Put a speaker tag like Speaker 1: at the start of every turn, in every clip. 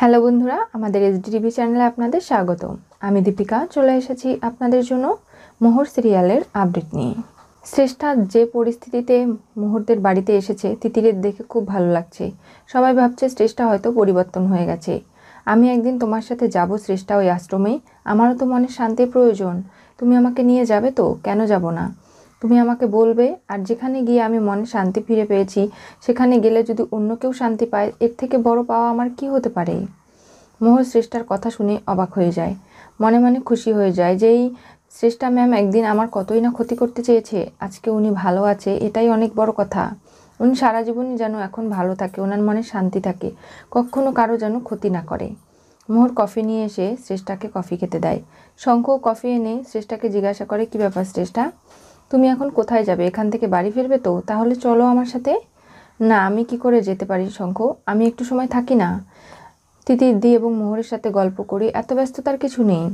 Speaker 1: Hello বন্ধুরা আমাদের SDTV চ্যানেলে আপনাদের স্বাগত আমি দীপিকা চলে এসেছি আপনাদের জন্য মোহর সিরিয়ালের আপডেট নিয়ে শ্রেষ্ঠা যে পরিস্থিতিতে মুহূর্তের বাড়িতে এসেছে তিতিরের দেখে খুব ভালো লাগছে সবাই ভাবছে শ্রেষ্ঠা হয়তো পরিবর্তন হয়ে গেছে আমি একদিন তোমার সাথে যাব শ্রেষ্ঠা ওই আশ্রমে আমারও তো মনে শান্তির প্রয়োজন তুমি আমাকে নিয়ে যাবে তো কেন যাব না তুমি আমাকে বলবে আর যেখানে গিয়ে আমি মনে শান্তি ফিরে পেয়েছি সেখানে গেলে যদি অন্য কেউ শান্তি পায় এর থেকে বড় পাওয়া আমার কি হতে পারে মোহর শ্রেষ্ঠার কথা শুনে অবাক হয়ে যায় মনে মনে খুশি হয়ে যায় যে এই শ্রেষ্ঠা ম্যাম একদিন আমার কতই না ক্ষতি করতে চেয়েছে আজকে উনি ভালো আছে এটাই অনেক বড় কথা উনি সারা জীবনই যেন এখন ভালো থাকে ওনার মনে শান্তি থাকে কখনো কারো যেন ক্ষতি না করে মোহর কফি নিয়ে এসে শ্রেষ্ঠাকে কফি খেতে দেয় শঙ্খ কফি এনে শ্রেষ্ঠাকে জিজ্ঞাসা করে কি ব্যাপার শ্রেষ্ঠা তুমি এখন কোথায় যাবে এখান থেকে বাড়ি ফিরবে তো তাহলে চলো আমার সাথে না আমি কি করে যেতে পারি শঙ্খ আমি একটু সময় থাকি না তিতির দি এবং মোহরের সাথে গল্প করি এত ব্যস্ততার কিছু নেই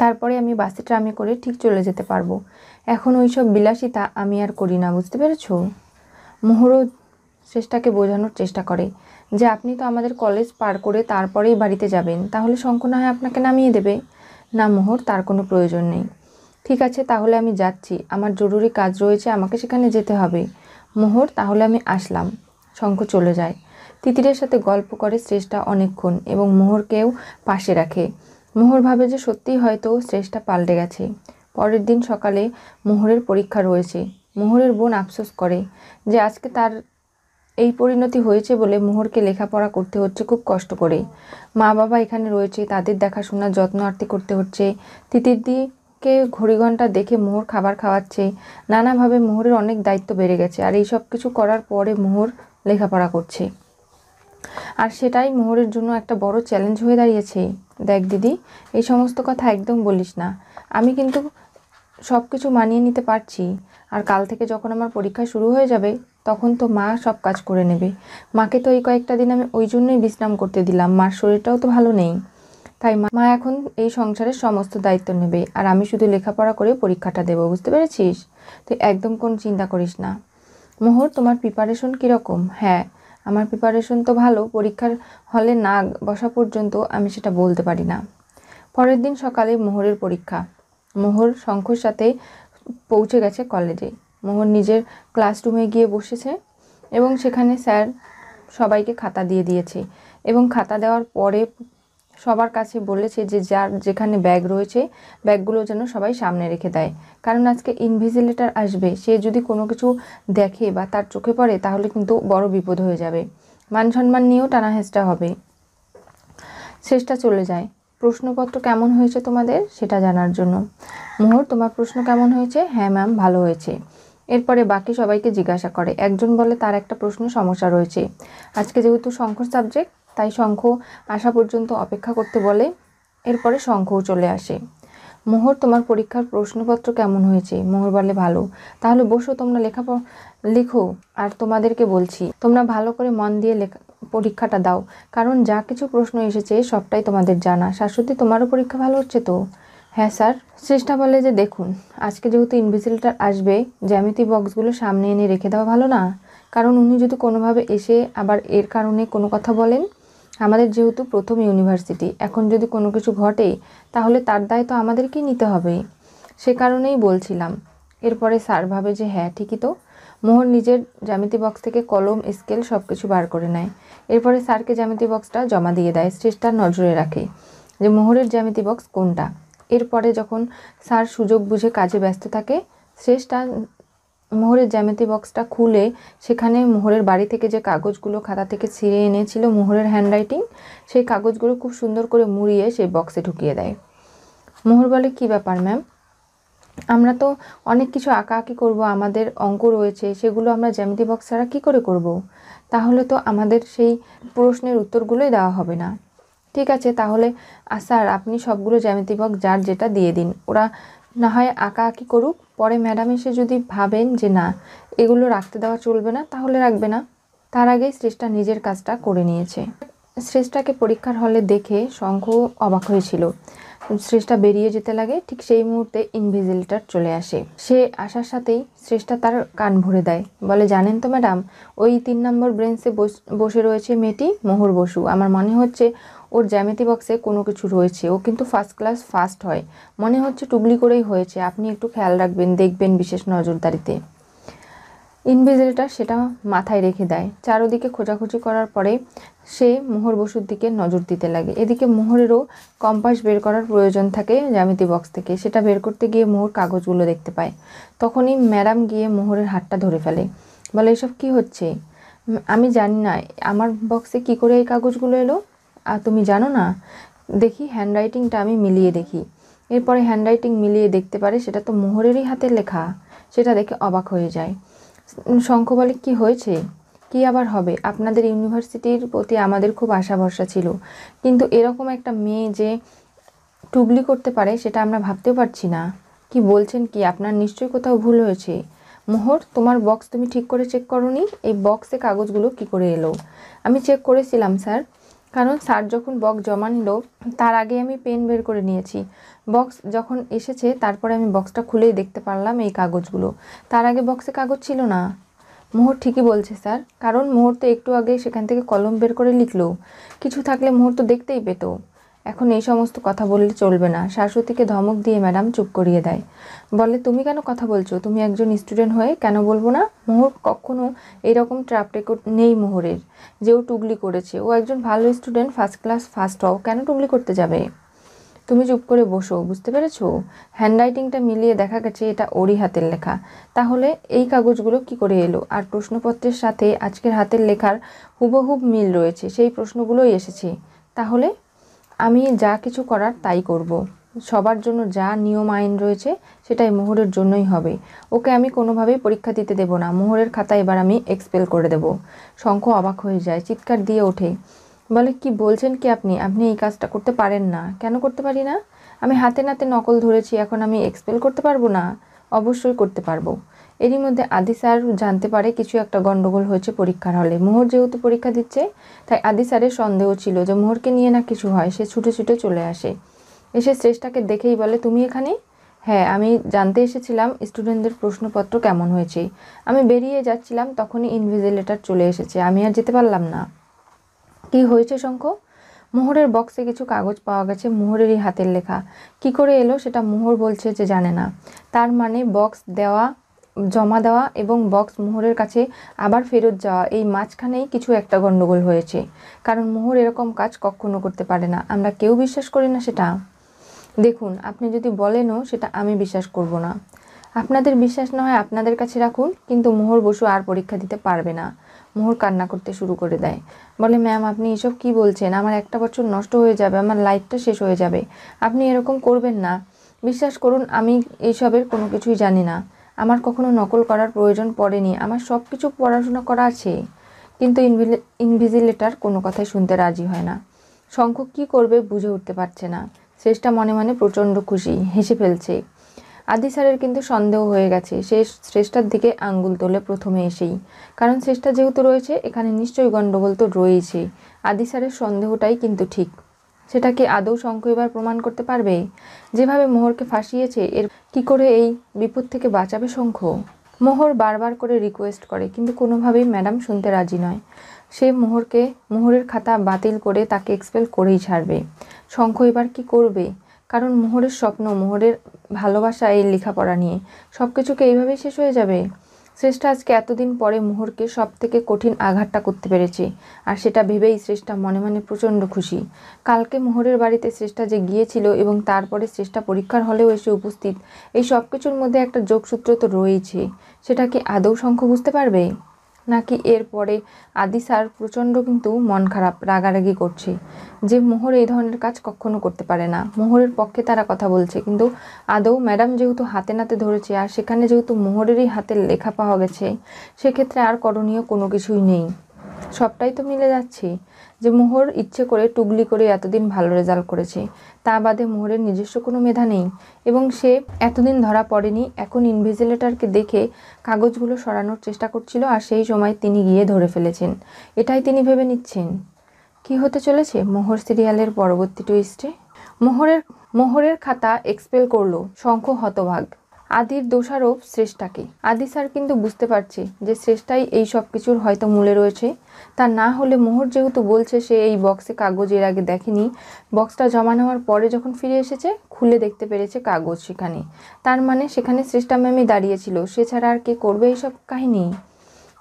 Speaker 1: তারপরে আমি বাসে ট্রামে করে ঠিক চলে যেতে পারবো এখন ওই সব বিলাসিতা আমি আর করি না বুঝতে পেরেছো মোহরও শ্রেষ্ঠাকে বোঝানোর চেষ্টা করে যে আপনি তো আমাদের কলেজ পার করে তারপরেই বাড়িতে যাবেন তাহলে শঙ্খ না হয় আপনাকে নামিয়ে দেবে না মোহর তার কোনো প্রয়োজন নেই ঠিক আছে তাহলে আমি যাচ্ছি আমার জরুরি কাজ রয়েছে আমাকে সেখানে যেতে হবে মোহর তাহলে আমি আসলাম শঙ্খ চলে যায় তিতিরের সাথে গল্প করে শ্রেষ্ঠা অনেকক্ষণ এবং মোহরকেও পাশে রাখে মোহর ভাবে যে সত্যিই হয়তো শ্রেষ্ঠা পাল্টে গেছে পরের দিন সকালে মোহরের পরীক্ষা রয়েছে মোহরের বোন আফসোস করে যে আজকে তার এই পরিণতি হয়েছে বলে মোহরকে লেখাপড়া করতে হচ্ছে খুব কষ্ট করে মা বাবা এখানে রয়েছে তাদের দেখাশোনার যত্ন আরতি করতে হচ্ছে তিতির দিয়ে কে ঘড়ি ঘন্টা দেখে মোহর খাবার খাওয়াচ্ছে নানাভাবে মোহরের অনেক দায়িত্ব বেড়ে গেছে আর এই সব কিছু করার পরে মোহর লেখাপড়া করছে আর সেটাই মোহরের জন্য একটা বড় চ্যালেঞ্জ হয়ে দাঁড়িয়েছে দেখ দিদি এই সমস্ত কথা একদম বলিস না আমি কিন্তু সব কিছু মানিয়ে নিতে পারছি আর কাল থেকে যখন আমার পরীক্ষা শুরু হয়ে যাবে তখন তো মা সব কাজ করে নেবে মাকে তো এই কয়েকটা দিন আমি ওই জন্যই বিশ্রাম করতে দিলাম মার শরীরটাও তো ভালো নেই তাই মা এখন এই সংসারের সমস্ত দায়িত্ব নেবে আর আমি শুধু লেখাপড়া করে পরীক্ষাটা দেবো বুঝতে পেরেছিস তুই একদম কোন চিন্তা করিস না মোহর তোমার প্রিপারেশন কীরকম হ্যাঁ আমার প্রিপারেশন তো ভালো পরীক্ষার হলে না বসা পর্যন্ত আমি সেটা বলতে পারি না পরের দিন সকালে মোহরের পরীক্ষা মোহর শঙ্খর সাথে পৌঁছে গেছে কলেজে মোহর নিজের ক্লাসরুমে গিয়ে বসেছে এবং সেখানে স্যার সবাইকে খাতা দিয়ে দিয়েছে এবং খাতা দেওয়ার পরে সবার কাছে বলেছে যে যার যেখানে ব্যাগ রয়েছে ব্যাগগুলো যেন সবাই সামনে রেখে দেয় কারণ আজকে ইনভিজিলেটার আসবে সে যদি কোনো কিছু দেখে বা তার চোখে পড়ে তাহলে কিন্তু বড় বিপদ হয়ে যাবে মান সম্মান নিয়েও টানা হেঁচটা হবে শেষটা চলে যায় প্রশ্নপত্র কেমন হয়েছে তোমাদের সেটা জানার জন্য মোহর তোমার প্রশ্ন কেমন হয়েছে হ্যাঁ ম্যাম ভালো হয়েছে এরপরে বাকি সবাইকে জিজ্ঞাসা করে একজন বলে তার একটা প্রশ্ন সমস্যা রয়েছে আজকে যেহেতু শঙ্কর সাবজেক্ট তাই শঙ্খ আসা পর্যন্ত অপেক্ষা করতে বলে এরপরে শঙ্খও চলে আসে মোহর তোমার পরীক্ষার প্রশ্নপত্র কেমন হয়েছে মোহর বলে ভালো তাহলে বসো তোমরা লেখা লেখো আর তোমাদেরকে বলছি তোমরা ভালো করে মন দিয়ে লেখা পরীক্ষাটা দাও কারণ যা কিছু প্রশ্ন এসেছে সবটাই তোমাদের জানা শাশ্বতী তোমারও পরীক্ষা ভালো হচ্ছে তো হ্যাঁ স্যার চেষ্টা বলে যে দেখুন আজকে যেহেতু ইনভিজিলেটার আসবে জ্যামিতি বক্সগুলো সামনে এনে রেখে দেওয়া ভালো না কারণ উনি যদি কোনোভাবে এসে আবার এর কারণে কোনো কথা বলেন আমাদের যেহেতু প্রথম ইউনিভার্সিটি এখন যদি কোনো কিছু ঘটে তাহলে তার দায় তো আমাদেরকেই নিতে হবে সে কারণেই বলছিলাম এরপরে স্যার ভাবে যে হ্যাঁ ঠিকই তো মোহন নিজের জ্যামিতি বক্স থেকে কলম স্কেল সব কিছু বার করে নেয় এরপরে স্যারকে জ্যামিতি বক্সটা জমা দিয়ে দেয় শ্রেষ্ঠার নজরে রাখে যে মোহরের জ্যামিতি বক্স কোনটা এরপরে যখন স্যার সুযোগ বুঝে কাজে ব্যস্ত থাকে শ্রেষ্ঠা মোহরের জ্যামিতি বক্সটা খুলে সেখানে মোহরের বাড়ি থেকে যে কাগজগুলো খাতা থেকে ছিঁড়ে এনেছিল মোহরের হ্যান্ডরাইটিং সেই কাগজগুলো খুব সুন্দর করে মুড়িয়ে সেই বক্সে ঢুকিয়ে দেয় মোহর বলে কি ব্যাপার ম্যাম আমরা তো অনেক কিছু আঁকাআঁকি করবো আমাদের অঙ্ক রয়েছে সেগুলো আমরা জ্যামিতি বক্স ছাড়া কী করে করব। তাহলে তো আমাদের সেই প্রশ্নের উত্তরগুলোই দেওয়া হবে না ঠিক আছে তাহলে স্যার আপনি সবগুলো জ্যামিতি বক্স যার যেটা দিয়ে দিন ওরা না হয় আঁকা আঁকি করুক পরে ম্যাডাম এসে যদি ভাবেন যে না এগুলো রাখতে দেওয়া চলবে না তাহলে রাখবে না তার আগেই শ্রেষ্ঠা নিজের কাজটা করে নিয়েছে শ্রেষ্ঠাকে পরীক্ষার হলে দেখে শঙ্খ অবাক হয়েছিল শ্রেষ্ঠা বেরিয়ে যেতে লাগে ঠিক সেই মুহূর্তে ইনভিজিলেটার চলে আসে সে আসার সাথেই শ্রেষ্ঠা তার কান ভরে দেয় বলে জানেন তো ম্যাডাম ওই তিন নম্বর ব্রেঞ্চে বসে রয়েছে মেয়েটি মোহর বসু আমার মনে হচ্ছে ওর জ্যামিতি বক্সে কোনো কিছু রয়েছে ও কিন্তু ফার্স্ট ক্লাস ফার্স্ট হয় মনে হচ্ছে টুগলি করেই হয়েছে আপনি একটু খেয়াল রাখবেন দেখবেন বিশেষ নজরদারিতে ইনভিজিলটা সেটা মাথায় রেখে দেয় চারোদিকে খোঁজাখুঁজি করার পরে সে মোহর বসুর দিকে নজর দিতে লাগে এদিকে মোহরেরও কম্পাস বের করার প্রয়োজন থাকে জ্যামিতি বক্স থেকে সেটা বের করতে গিয়ে মোহর কাগজগুলো দেখতে পায় তখনই ম্যাডাম গিয়ে মোহরের হাতটা ধরে ফেলে বলে এসব কি হচ্ছে আমি জানি না আমার বক্সে কি করে এই কাগজগুলো এলো আর তুমি জানো না দেখি হ্যান্ডরাইটিংটা আমি মিলিয়ে দেখি এরপরে হ্যান্ডরাইটিং মিলিয়ে দেখতে পারে সেটা তো মোহরেরই হাতের লেখা সেটা দেখে অবাক হয়ে যায় শঙ্খ বলে কী হয়েছে কি আবার হবে আপনাদের ইউনিভার্সিটির প্রতি আমাদের খুব আশা ভরসা ছিল কিন্তু এরকম একটা মেয়ে যে টুবলি করতে পারে সেটা আমরা ভাবতেও পারছি না কি বলছেন কি আপনার নিশ্চয়ই কোথাও ভুল হয়েছে মোহর তোমার বক্স তুমি ঠিক করে চেক করো এই বক্সে কাগজগুলো কি করে এলো আমি চেক করেছিলাম স্যার কারণ স্যার যখন বক্স জমা নিল তার আগে আমি পেন বের করে নিয়েছি বক্স যখন এসেছে তারপরে আমি বক্সটা খুলেই দেখতে পারলাম এই কাগজগুলো তার আগে বক্সে কাগজ ছিল না মোহর ঠিকই বলছে স্যার কারণ মোহর তো একটু আগে সেখান থেকে কলম বের করে লিখলো কিছু থাকলে মোহর তো দেখতেই পেতো এখন এই সমস্ত কথা বললে চলবে না শাশ্বতীকে ধমক দিয়ে ম্যাডাম চুপ করিয়ে দেয় বলে তুমি কেন কথা বলছো তুমি একজন স্টুডেন্ট হয়ে কেন বলবো না মোহর কখনো এরকম ট্র্যাপ রেকর্ড নেই মোহরের যে ও টুগলি করেছে ও একজন ভালো স্টুডেন্ট ফার্স্ট ক্লাস ফার্স্ট হও কেন টুগলি করতে যাবে তুমি চুপ করে বসো বুঝতে পেরেছো হ্যান্ডরাইটিংটা মিলিয়ে দেখা গেছে এটা ওরই হাতের লেখা তাহলে এই কাগজগুলো কি করে এলো আর প্রশ্নপত্রের সাথে আজকের হাতের লেখার হুবহুব মিল রয়েছে সেই প্রশ্নগুলোই এসেছে তাহলে আমি যা কিছু করার তাই করব। সবার জন্য যা নিয়ম আইন রয়েছে সেটাই মোহরের জন্যই হবে ওকে আমি কোনোভাবেই পরীক্ষা দিতে দেব না মোহরের খাতা এবার আমি এক্সপেল করে দেব শঙ্খ অবাক হয়ে যায় চিৎকার দিয়ে ওঠে বলে কি বলছেন কি আপনি আপনি এই কাজটা করতে পারেন না কেন করতে পারি না আমি হাতে নাতে নকল ধরেছি এখন আমি এক্সপেল করতে পারবো না অবশ্যই করতে পারবো এরই মধ্যে আদি স্যার জানতে পারে কিছু একটা গণ্ডগোল হয়েছে পরীক্ষার হলে মোহর যেহেতু পরীক্ষা দিচ্ছে তাই আদি স্যারের সন্দেহ ছিল যে মোহরকে নিয়ে না কিছু হয় সে ছুটে ছুটে চলে আসে এসে শ্রেষ্ঠাকে দেখেই বলে তুমি এখানে হ্যাঁ আমি জানতে এসেছিলাম স্টুডেন্টদের প্রশ্নপত্র কেমন হয়েছে আমি বেরিয়ে যাচ্ছিলাম তখনই ইনভিজিলেটার চলে এসেছে আমি আর যেতে পারলাম না কি হয়েছে শঙ্খ মোহরের বক্সে কিছু কাগজ পাওয়া গেছে মোহরেরই হাতের লেখা কি করে এলো সেটা মোহর বলছে যে জানে না তার মানে বক্স দেওয়া জমা দেওয়া এবং বক্স মোহরের কাছে আবার ফেরত যাওয়া এই মাঝখানেই কিছু একটা গণ্ডগোল হয়েছে কারণ মোহর এরকম কাজ কখনো করতে পারে না আমরা কেউ বিশ্বাস করি না সেটা দেখুন আপনি যদি বলেনও সেটা আমি বিশ্বাস করব না আপনাদের বিশ্বাস না হয় আপনাদের কাছে রাখুন কিন্তু মোহর বসু আর পরীক্ষা দিতে পারবে না মোহর কান্না করতে শুরু করে দেয় বলে ম্যাম আপনি এসব কি বলছেন আমার একটা বছর নষ্ট হয়ে যাবে আমার লাইফটা শেষ হয়ে যাবে আপনি এরকম করবেন না বিশ্বাস করুন আমি এইসবের কোনো কিছুই জানি না আমার কখনো নকল করার প্রয়োজন পড়েনি আমার সব কিছু পড়াশোনা করা আছে কিন্তু ইনভিজিলেটার কোনো কথাই শুনতে রাজি হয় না শঙ্খ কী করবে বুঝে উঠতে পারছে না শেষটা মনে মনে প্রচণ্ড খুশি হেসে ফেলছে আদি স্যারের কিন্তু সন্দেহ হয়ে গেছে সে শ্রেষ্ঠার দিকে আঙ্গুল তোলে প্রথমে এসেই কারণ শ্রেষ্ঠা যেহেতু রয়েছে এখানে নিশ্চয়ই গণ্ডগোল তো রয়েছে আদি স্যারের সন্দেহটাই কিন্তু ঠিক সেটা কি আদৌ শঙ্খ এবার প্রমাণ করতে পারবে যেভাবে মোহরকে ফাঁসিয়েছে এর কি করে এই বিপদ থেকে বাঁচাবে শঙ্খ মোহর বারবার করে রিকোয়েস্ট করে কিন্তু কোনোভাবেই ম্যাডাম শুনতে রাজি নয় সে মোহরকে মোহরের খাতা বাতিল করে তাকে এক্সপেল করেই ছাড়বে শঙ্খ এবার কী করবে কারণ মোহরের স্বপ্ন মোহরের ভালোবাসা এই লেখাপড়া নিয়ে সব কিছুকে এইভাবেই শেষ হয়ে যাবে শ্রেষ্ঠা আজকে এতদিন পরে মোহরকে সব থেকে কঠিন আঘাতটা করতে পেরেছে আর সেটা ভেবেই শ্রেষ্ঠা মনে মনে প্রচণ্ড খুশি কালকে মোহরের বাড়িতে শ্রেষ্ঠা যে গিয়েছিল এবং তারপরে শ্রেষ্ঠা পরীক্ষার হলেও এসে উপস্থিত এই সব কিছুর মধ্যে একটা যোগসূত্র তো রয়েছে সেটা কি আদৌ শঙ্খ বুঝতে পারবে নাকি এরপরে আদি স্যার প্রচণ্ড কিন্তু মন খারাপ রাগারাগি করছে যে মোহর এই ধরনের কাজ কখনো করতে পারে না মোহরের পক্ষে তারা কথা বলছে কিন্তু আদৌ ম্যাডাম যেহেতু হাতে নাতে ধরেছে আর সেখানে যেহেতু মোহরেরই হাতে লেখা পাওয়া গেছে সেক্ষেত্রে আর করণীয় কোনো কিছুই নেই সবটাই তো মিলে যাচ্ছে যে মোহর ইচ্ছে করে টুগলি করে এতদিন ভালো রেজাল্ট করেছে তা বাদে মোহরের নিজস্ব কোনো মেধা নেই এবং সে এতদিন ধরা পড়েনি এখন ইনভিজিলেটরকে দেখে কাগজগুলো সরানোর চেষ্টা করছিল আর সেই সময় তিনি গিয়ে ধরে ফেলেছেন এটাই তিনি ভেবে নিচ্ছেন কি হতে চলেছে মোহর সিরিয়ালের পরবর্তী টুইস্টে মোহরের মোহরের খাতা এক্সপেল করলো শঙ্খ হতভাগ আদির দোষারোপ শ্রেষ্ঠাকে আদি স্যার কিন্তু বুঝতে পারছে যে শ্রেষ্ঠাই এই সব কিছুর হয়তো মূলে রয়েছে তা না হলে মোহর যেহেতু বলছে সে এই বক্সে কাগজ এর আগে দেখেনি বক্সটা জমা নেওয়ার পরে যখন ফিরে এসেছে খুলে দেখতে পেরেছে কাগজ সেখানে তার মানে সেখানে শ্রেষ্ঠা ম্যামই দাঁড়িয়েছিল সে ছাড়া আর কে করবে এইসব কাহিনী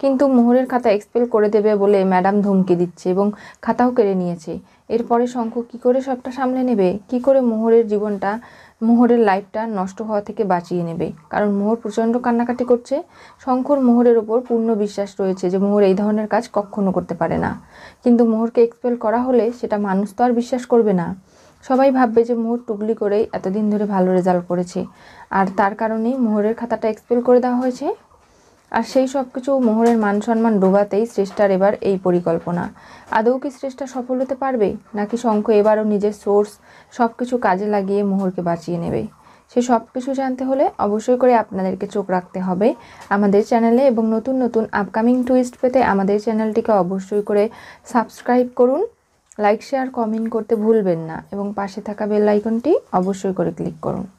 Speaker 1: কিন্তু মোহরের খাতা এক্সপেল করে দেবে বলে ম্যাডাম ধমকি দিচ্ছে এবং খাতাও কেড়ে নিয়েছে এরপরে শঙ্খ কি করে সবটা সামলে নেবে কি করে মোহরের জীবনটা মোহরের লাইফটা নষ্ট হওয়া থেকে বাঁচিয়ে নেবে কারণ মোহর প্রচণ্ড কান্নাকাটি করছে শঙ্কর মোহরের ওপর পূর্ণ বিশ্বাস রয়েছে যে মোহর এই ধরনের কাজ কখনো করতে পারে না কিন্তু মোহরকে এক্সপেল করা হলে সেটা মানুষ তো আর বিশ্বাস করবে না সবাই ভাববে যে মোহর টুগলি করেই এতদিন ধরে ভালো রেজাল্ট করেছে আর তার কারণেই মোহরের খাতাটা এক্সপেল করে দেওয়া হয়েছে আর সেই সব কিছু মোহরের মান সম্মান ডোবাতেই শ্রেষ্ঠার এবার এই পরিকল্পনা আদৌ কি শ্রেষ্ঠা সফল হতে পারবে নাকি শঙ্খ এবারও নিজের সোর্স সব কিছু কাজে লাগিয়ে মোহরকে বাঁচিয়ে নেবে সে সব কিছু জানতে হলে অবশ্যই করে আপনাদেরকে চোখ রাখতে হবে আমাদের চ্যানেলে এবং নতুন নতুন আপকামিং টুইস্ট পেতে আমাদের চ্যানেলটিকে অবশ্যই করে সাবস্ক্রাইব করুন লাইক শেয়ার কমেন্ট করতে ভুলবেন না এবং পাশে থাকা বেল আইকনটি অবশ্যই করে ক্লিক করুন